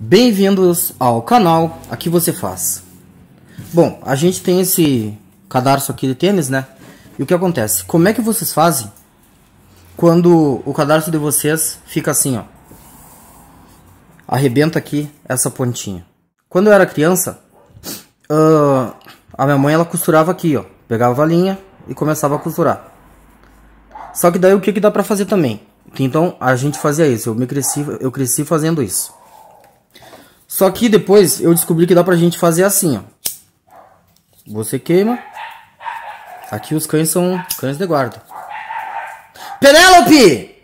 Bem-vindos ao canal Aqui Você Faz. Bom, a gente tem esse cadarço aqui de tênis, né? E o que acontece? Como é que vocês fazem quando o cadarço de vocês fica assim, ó? Arrebenta aqui essa pontinha. Quando eu era criança, uh, a minha mãe ela costurava aqui, ó. Pegava a linha e começava a costurar. Só que daí o que, que dá pra fazer também? Então a gente fazia isso, eu, me cresci, eu cresci fazendo isso. Só que depois eu descobri que dá pra gente fazer assim, ó. Você queima. Aqui os cães são cães de guarda. Penélope!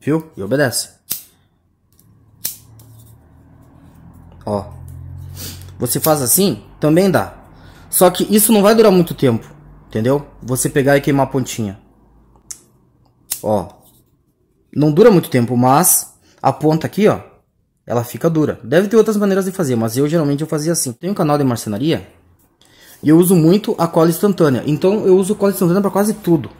Viu? E obedece. Ó. Você faz assim, também dá. Só que isso não vai durar muito tempo, entendeu? Você pegar e queimar a pontinha. Ó. Não dura muito tempo, mas a ponta aqui, ó ela fica dura. Deve ter outras maneiras de fazer, mas eu geralmente eu fazia assim. Tem um canal de marcenaria e eu uso muito a cola instantânea. Então eu uso cola instantânea para quase tudo.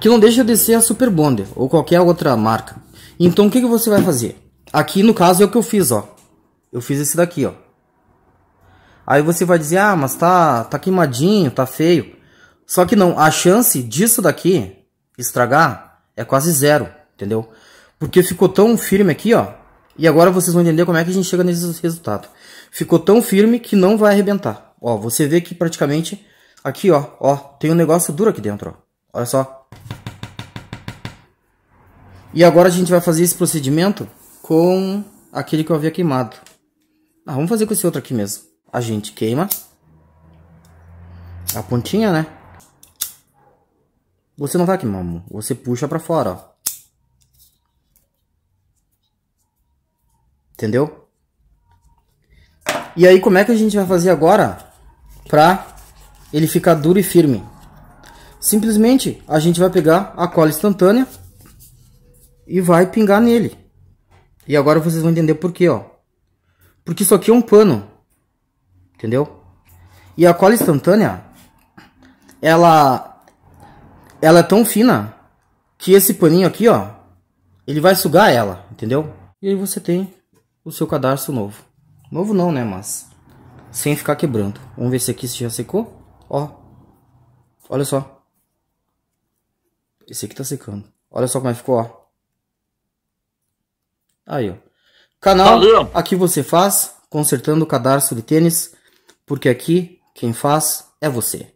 Que não deixa de ser a Super Bonder ou qualquer outra marca. Então o que, que você vai fazer? Aqui no caso é o que eu fiz, ó. Eu fiz esse daqui, ó. Aí você vai dizer, ah, mas tá, tá queimadinho, tá feio. Só que não, a chance disso daqui estragar é quase zero, entendeu? Porque ficou tão firme aqui, ó. E agora vocês vão entender como é que a gente chega nesse resultado. Ficou tão firme que não vai arrebentar. Ó, você vê que praticamente aqui, ó, ó, tem um negócio duro aqui dentro, ó. Olha só. E agora a gente vai fazer esse procedimento com aquele que eu havia queimado. Ah, vamos fazer com esse outro aqui mesmo. A gente queima. A pontinha, né? Você não vai queimar, amor. Você puxa pra fora, ó. Entendeu? E aí, como é que a gente vai fazer agora pra ele ficar duro e firme? Simplesmente, a gente vai pegar a cola instantânea e vai pingar nele. E agora vocês vão entender por quê, ó. Porque isso aqui é um pano. Entendeu? E a cola instantânea, ela, ela é tão fina que esse paninho aqui, ó, ele vai sugar ela, entendeu? E aí você tem o seu cadastro novo. Novo não, né, mas sem ficar quebrando. Vamos ver se aqui já secou. Ó. Olha só. Esse aqui tá secando. Olha só como é que ficou, ó. Aí, ó. Canal, Valeu. aqui você faz, consertando o cadastro de tênis, porque aqui quem faz é você.